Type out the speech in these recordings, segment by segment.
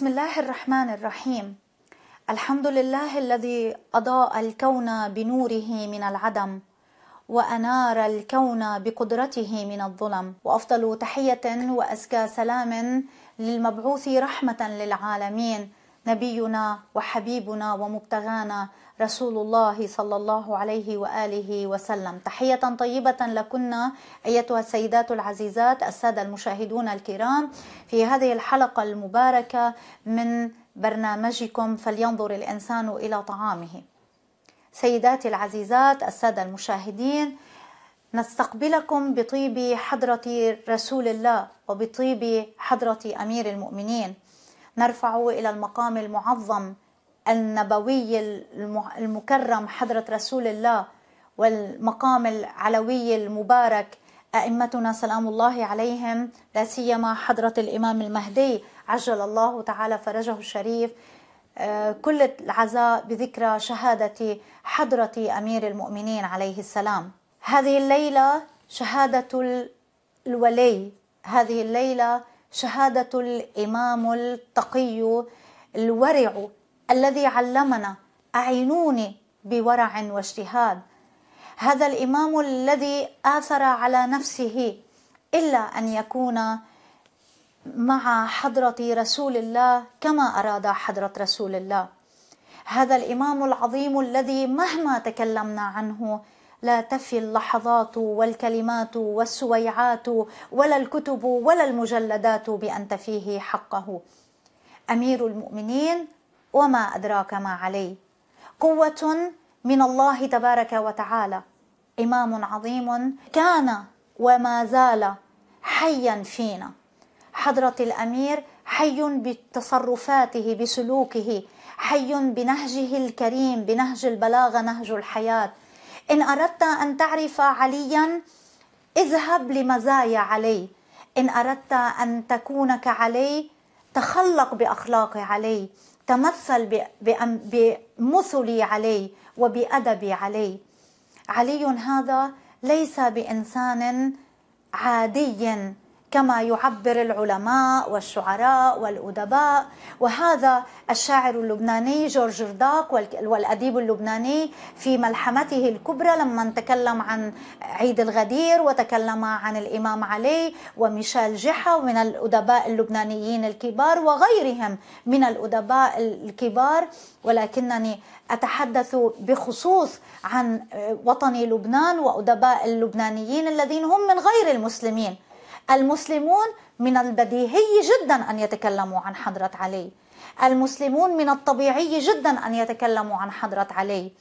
بسم الله الرحمن الرحيم الحمد لله الذي اضاء الكون بنوره من العدم وانار الكون بقدرته من الظلم وافضل تحيه وازكى سلام للمبعوث رحمه للعالمين نبينا وحبيبنا ومبتغانا رسول الله صلى الله عليه واله وسلم تحيه طيبه لكن ايتها السيدات العزيزات الساده المشاهدون الكرام في هذه الحلقه المباركه من برنامجكم فلينظر الانسان الى طعامه سيداتي العزيزات الساده المشاهدين نستقبلكم بطيب حضره رسول الله وبطيب حضره امير المؤمنين نرفعه إلى المقام المعظم النبوي المكرم حضرة رسول الله والمقام العلوي المبارك أئمتنا سلام الله عليهم لا سيما حضرة الإمام المهدي عجل الله تعالى فرجه الشريف آه، كل العزاء بذكرى شهادة حضرة أمير المؤمنين عليه السلام هذه الليلة شهادة الولي هذه الليلة شهادة الإمام التقي الورع الذي علمنا أعينوني بورع واجتهاد هذا الإمام الذي آثر على نفسه إلا أن يكون مع حضرة رسول الله كما أراد حضرة رسول الله هذا الإمام العظيم الذي مهما تكلمنا عنه لا تفي اللحظات والكلمات والسويعات ولا الكتب ولا المجلدات بأن تفيه حقه أمير المؤمنين وما أدراك ما علي قوة من الله تبارك وتعالى إمام عظيم كان وما زال حيا فينا حضرة الأمير حي بتصرفاته بسلوكه حي بنهجه الكريم بنهج البلاغة نهج الحياة إن أردت أن تعرف عليا اذهب لمزايا علي إن أردت أن تكون كعلي تخلق بأخلاق علي تمثل بمثلي علي وبأدبي علي علي هذا ليس بإنسان عادي كما يعبر العلماء والشعراء والأدباء وهذا الشاعر اللبناني جورج رداك والأديب اللبناني في ملحمته الكبرى لما تكلم عن عيد الغدير وتكلم عن الإمام علي وميشيل جحا من الأدباء اللبنانيين الكبار وغيرهم من الأدباء الكبار ولكنني أتحدث بخصوص عن وطني لبنان وأدباء اللبنانيين الذين هم من غير المسلمين المسلمون من البديهي جدا ان يتكلموا عن حضره علي المسلمون من الطبيعي جدا ان يتكلموا عن حضره علي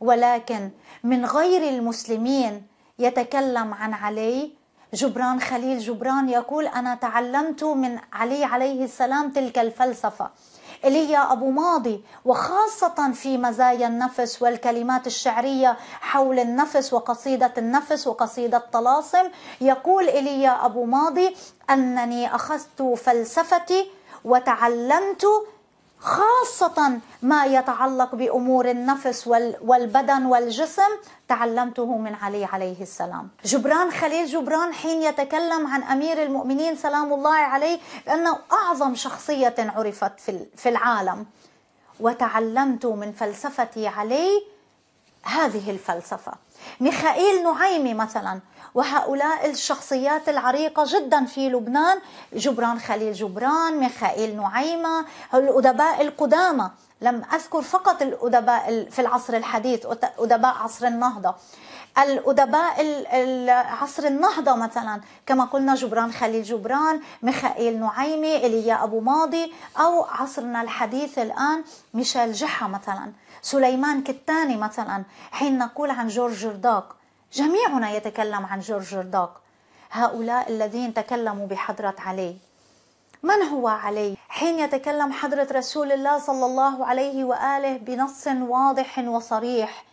ولكن من غير المسلمين يتكلم عن علي جبران خليل جبران يقول انا تعلمت من علي عليه السلام تلك الفلسفه ايليا ابو ماضي وخاصه في مزايا النفس والكلمات الشعريه حول النفس وقصيده النفس وقصيده طلاسم يقول ايليا ابو ماضي انني اخذت فلسفتي وتعلمت خاصة ما يتعلق بأمور النفس والبدن والجسم تعلمته من علي عليه السلام جبران خليل جبران حين يتكلم عن أمير المؤمنين سلام الله عليه لأنه أعظم شخصية عرفت في العالم وتعلمت من فلسفة علي هذه الفلسفة ميخائيل نعيمي مثلا وهؤلاء الشخصيات العريقة جدا في لبنان جبران خليل جبران ميخائيل نعيمة الأدباء القدامى لم أذكر فقط الأدباء في العصر الحديث أدباء عصر النهضة الأدباء عصر النهضة مثلا كما قلنا جبران خليل جبران ميخائيل نعيمي إيليا أبو ماضي أو عصرنا الحديث الآن ميشيل جحا مثلا سليمان كتاني مثلا حين نقول عن جورج جرداق جميعنا يتكلم عن جورج جرداق هؤلاء الذين تكلموا بحضرة علي من هو علي؟ حين يتكلم حضرة رسول الله صلى الله عليه وآله بنص واضح وصريح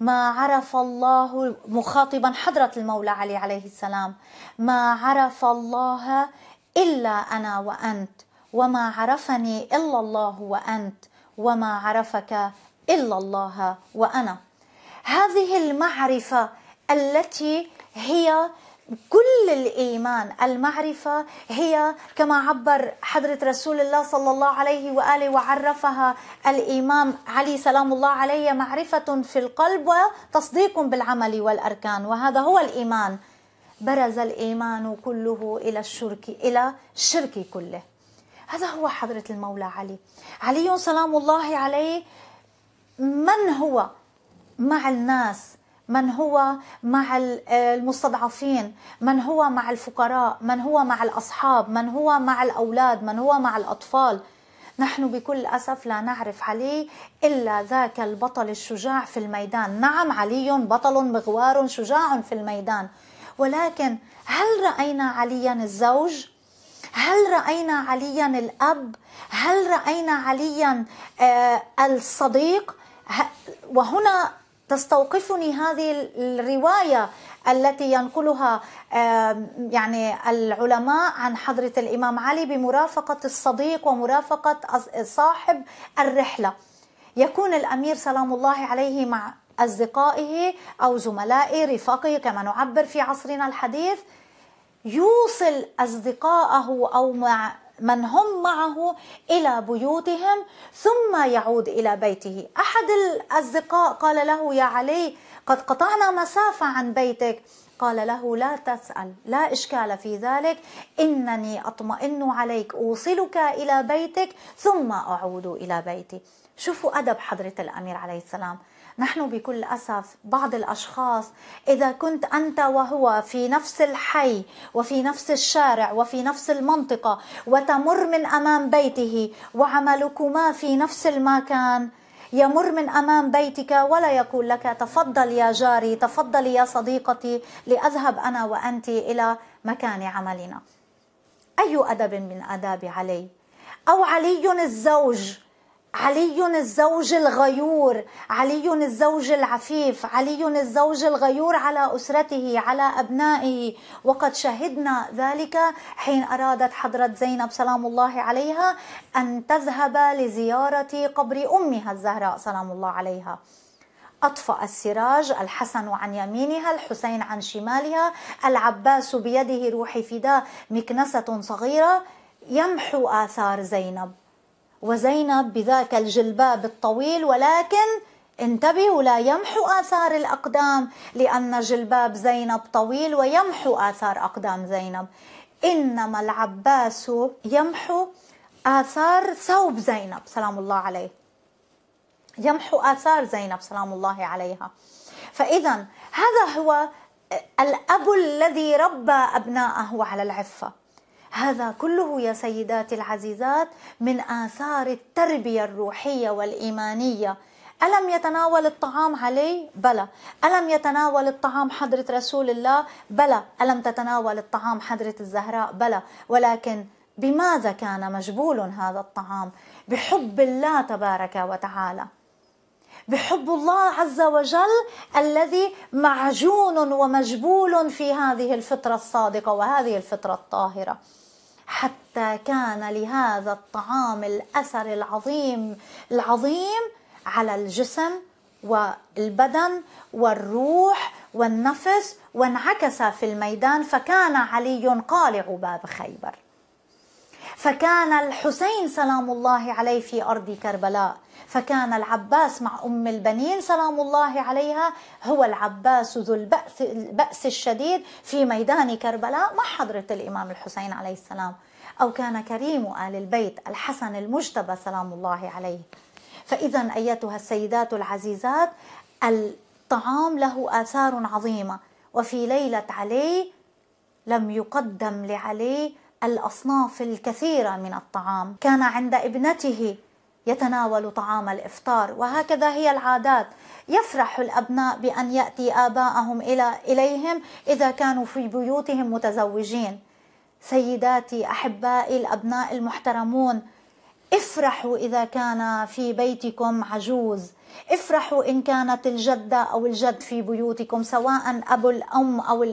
ما عرف الله مخاطبا حضرة المولى علي عليه السلام ما عرف الله إلا أنا وأنت وما عرفني إلا الله وأنت وما عرفك إلا الله وأنا هذه المعرفة التي هي كل الايمان المعرفه هي كما عبر حضره رسول الله صلى الله عليه واله وعرفها الامام علي سلام الله عليه معرفه في القلب وتصديق بالعمل والاركان وهذا هو الايمان برز الايمان كله الى الشرك الى الشرك كله هذا هو حضره المولى علي علي سلام الله عليه من هو مع الناس من هو مع المستضعفين من هو مع الفقراء من هو مع الأصحاب من هو مع الأولاد من هو مع الأطفال نحن بكل أسف لا نعرف علي إلا ذاك البطل الشجاع في الميدان نعم علي بطل مغوار شجاع في الميدان ولكن هل رأينا عليا الزوج؟ هل رأينا عليا الأب؟ هل رأينا عليا آه، الصديق؟ وهنا تستوقفني هذه الروايه التي ينقلها يعني العلماء عن حضره الامام علي بمرافقه الصديق ومرافقه صاحب الرحله يكون الامير سلام الله عليه مع اصدقائه او زملائه رفاقه كما نعبر في عصرنا الحديث يوصل اصدقائه او مع من هم معه الى بيوتهم ثم يعود الى بيته احد الاصدقاء قال له يا علي قد قطعنا مسافه عن بيتك قال له لا تسأل لا إشكال في ذلك إنني أطمئن عليك أوصلك إلى بيتك ثم أعود إلى بيتي شوفوا أدب حضرة الأمير عليه السلام نحن بكل أسف بعض الأشخاص إذا كنت أنت وهو في نفس الحي وفي نفس الشارع وفي نفس المنطقة وتمر من أمام بيته وعملكما في نفس المكان يمر من امام بيتك ولا يقول لك تفضل يا جاري تفضلي يا صديقتي لاذهب انا وانت الى مكان عملنا اي ادب من اداب علي او علي الزوج علي الزوج الغيور علي الزوج العفيف علي الزوج الغيور على أسرته على أبنائه وقد شهدنا ذلك حين أرادت حضرة زينب سلام الله عليها أن تذهب لزيارة قبر أمها الزهراء سلام الله عليها أطفأ السراج الحسن عن يمينها الحسين عن شمالها العباس بيده روح فداء مكنسة صغيرة يمحو آثار زينب وزينب بذاك الجلباب الطويل ولكن انتبهوا لا يمحو آثار الأقدام لأن جلباب زينب طويل ويمحو آثار أقدام زينب إنما العباس يمحو آثار ثوب زينب سلام الله عليه يمحو آثار زينب سلام الله عليها فإذا هذا هو الأب الذي ربى أبناءه على العفة هذا كله يا سيداتي العزيزات من آثار التربية الروحية والإيمانية ألم يتناول الطعام علي؟ بلى ألم يتناول الطعام حضرة رسول الله؟ بلى ألم تتناول الطعام حضرة الزهراء؟ بلى ولكن بماذا كان مجبول هذا الطعام؟ بحب الله تبارك وتعالى بحب الله عز وجل الذي معجون ومجبول في هذه الفطرة الصادقة وهذه الفطرة الطاهرة حتى كان لهذا الطعام الأثر العظيم العظيم على الجسم والبدن والروح والنفس وانعكس في الميدان فكان علي قالع باب خيبر فكان الحسين سلام الله عليه في أرض كربلاء فكان العباس مع أم البنين سلام الله عليها هو العباس ذو البأس, البأس الشديد في ميدان كربلاء مع حضرة الإمام الحسين عليه السلام أو كان كريم آل البيت الحسن المجتبى سلام الله عليه فإذا أيتها السيدات العزيزات الطعام له آثار عظيمة وفي ليلة علي لم يقدم لعلي الأصناف الكثيرة من الطعام كان عند ابنته يتناول طعام الافطار وهكذا هي العادات يفرح الابناء بان ياتي اباءهم الى اليهم اذا كانوا في بيوتهم متزوجين سيداتي احبائي الابناء المحترمون افرحوا اذا كان في بيتكم عجوز افرحوا ان كانت الجده او الجد في بيوتكم سواء ابو الام او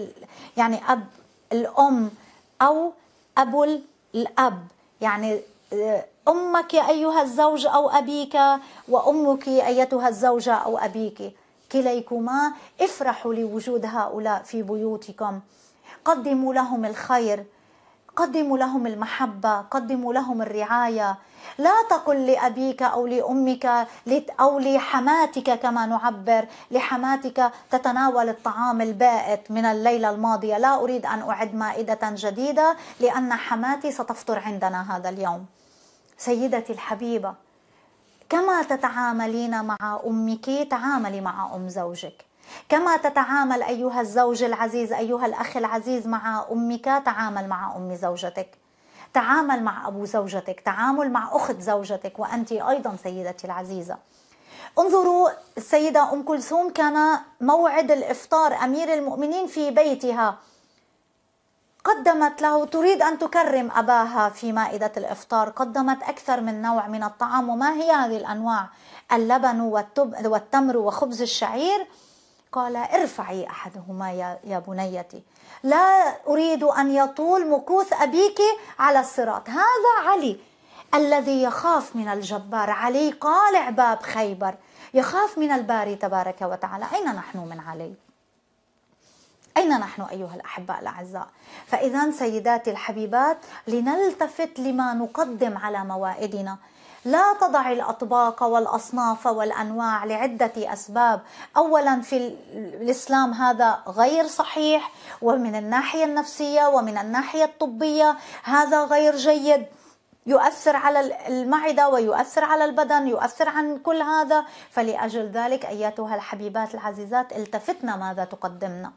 يعني اب الام او أبو الأب يعني آه، أمك أيها الزوج أو أبيك وأمك أيتها الزوجة أو أبيك كليكما افرحوا لوجود هؤلاء في بيوتكم قدموا لهم الخير قدموا لهم المحبة قدموا لهم الرعاية لا تقل لأبيك أو لأمك أو لحماتك كما نعبر لحماتك تتناول الطعام البائت من الليلة الماضية لا أريد أن أعد مائدة جديدة لأن حماتي ستفطر عندنا هذا اليوم سيدتي الحبيبة كما تتعاملين مع أمك تعاملي مع أم زوجك كما تتعامل أيها الزوج العزيز أيها الأخ العزيز مع أمك تعامل مع أم زوجتك تعامل مع أبو زوجتك تعامل مع أخت زوجتك وأنت أيضا سيدتي العزيزة انظروا السيدة أم كلثوم كان موعد الإفطار أمير المؤمنين في بيتها قدمت له تريد أن تكرم أباها في مائدة الإفطار قدمت أكثر من نوع من الطعام وما هي هذه الأنواع اللبن والتمر وخبز الشعير قال ارفعي احدهما يا بنيتي لا اريد ان يطول مكوث ابيك على الصراط هذا علي الذي يخاف من الجبار علي قالع باب خيبر يخاف من الباري تبارك وتعالى اين نحن من علي أين نحن أيها الأحباء الأعزاء؟ فإذا سيداتي الحبيبات لنلتفت لما نقدم على موائدنا لا تضع الأطباق والأصناف والأنواع لعدة أسباب أولا في الإسلام هذا غير صحيح ومن الناحية النفسية ومن الناحية الطبية هذا غير جيد يؤثر على المعدة ويؤثر على البدن يؤثر عن كل هذا فلأجل ذلك أيتها الحبيبات العزيزات التفتنا ماذا تقدمنا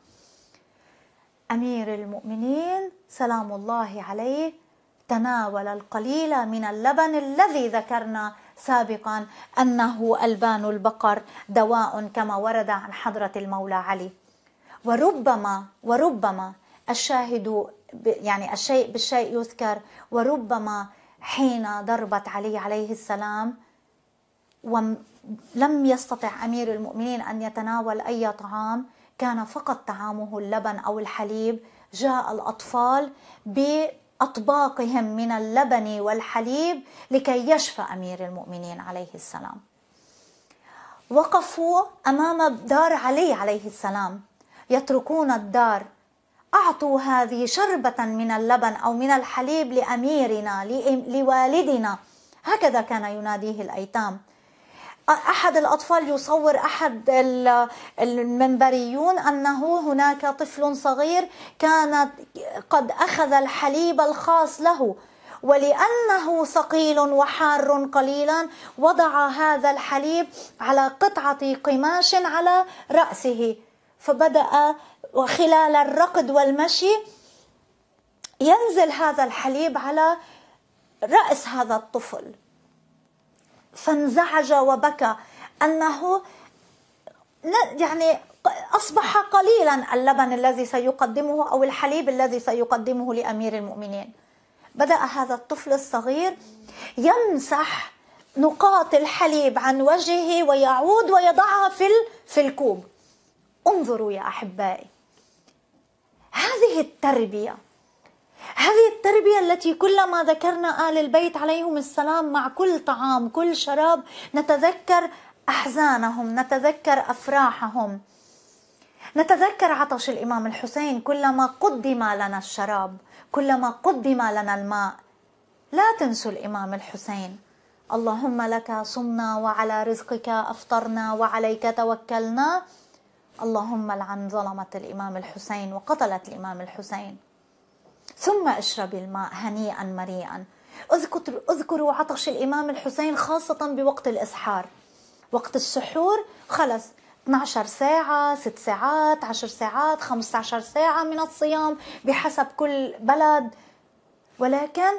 أمير المؤمنين سلام الله عليه تناول القليل من اللبن الذي ذكرنا سابقا انه البان البقر دواء كما ورد عن حضره المولى علي وربما وربما الشاهد يعني الشيء بالشيء يذكر وربما حين ضربت علي عليه السلام ولم يستطع امير المؤمنين ان يتناول اي طعام كان فقط طعامه اللبن او الحليب جاء الاطفال ب أطباقهم من اللبن والحليب لكي يشفى أمير المؤمنين عليه السلام وقفوا أمام دار علي عليه السلام يتركون الدار أعطوا هذه شربة من اللبن أو من الحليب لأميرنا لوالدنا هكذا كان يناديه الأيتام احد الاطفال يصور احد المنبريون انه هناك طفل صغير كان قد اخذ الحليب الخاص له ولأنه ثقيل وحار قليلا وضع هذا الحليب على قطعة قماش على رأسه فبدأ وخلال الركض والمشي ينزل هذا الحليب على رأس هذا الطفل فانزعج وبكى انه يعني اصبح قليلا اللبن الذي سيقدمه او الحليب الذي سيقدمه لامير المؤمنين بدا هذا الطفل الصغير يمسح نقاط الحليب عن وجهه ويعود ويضعها في في الكوب انظروا يا احبائي هذه التربيه هذه التربية التي كلما ذكرنا آل البيت عليهم السلام مع كل طعام كل شراب نتذكر أحزانهم نتذكر أفراحهم نتذكر عطش الإمام الحسين كلما قدم لنا الشراب كلما قدم لنا الماء لا تنسوا الإمام الحسين اللهم لك صمنا وعلى رزقك أفطرنا وعليك توكلنا اللهم لعن ظلمت الإمام الحسين وقتلت الإمام الحسين ثم اشربي الماء هنيئا مريئا اذكروا اذكروا عطش الامام الحسين خاصه بوقت الاسحار وقت السحور خلص 12 ساعة 6 ساعات 10 ساعات 15 ساعة من الصيام بحسب كل بلد ولكن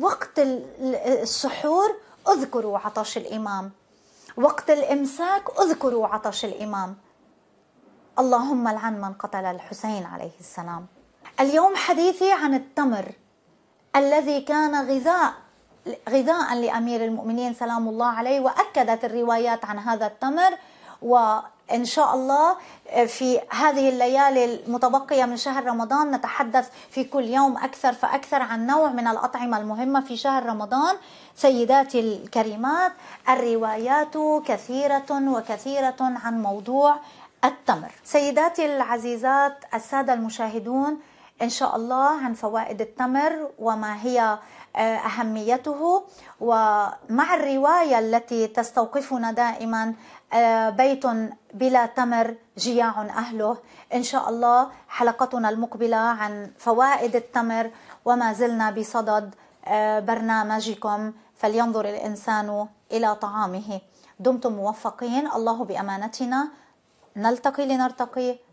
وقت السحور اذكروا عطش الإمام وقت الإمساك اذكروا عطش الإمام اللهم العن من قتل الحسين عليه السلام اليوم حديثي عن التمر الذي كان غذاء غذاء لامير المؤمنين سلام الله عليه واكدت الروايات عن هذا التمر وان شاء الله في هذه الليالي المتبقيه من شهر رمضان نتحدث في كل يوم اكثر فاكثر عن نوع من الاطعمه المهمه في شهر رمضان سيداتي الكريمات الروايات كثيره وكثيره عن موضوع التمر سيداتي العزيزات الساده المشاهدون إن شاء الله عن فوائد التمر وما هي آه، أهميته ومع الرواية التي تستوقفنا دائما آه، بيت بلا تمر جياع أهله إن شاء الله حلقتنا المقبلة عن فوائد التمر وما زلنا بصدد آه، برنامجكم فلينظر الإنسان إلى طعامه دمتم موفقين الله بأمانتنا نلتقي لنرتقي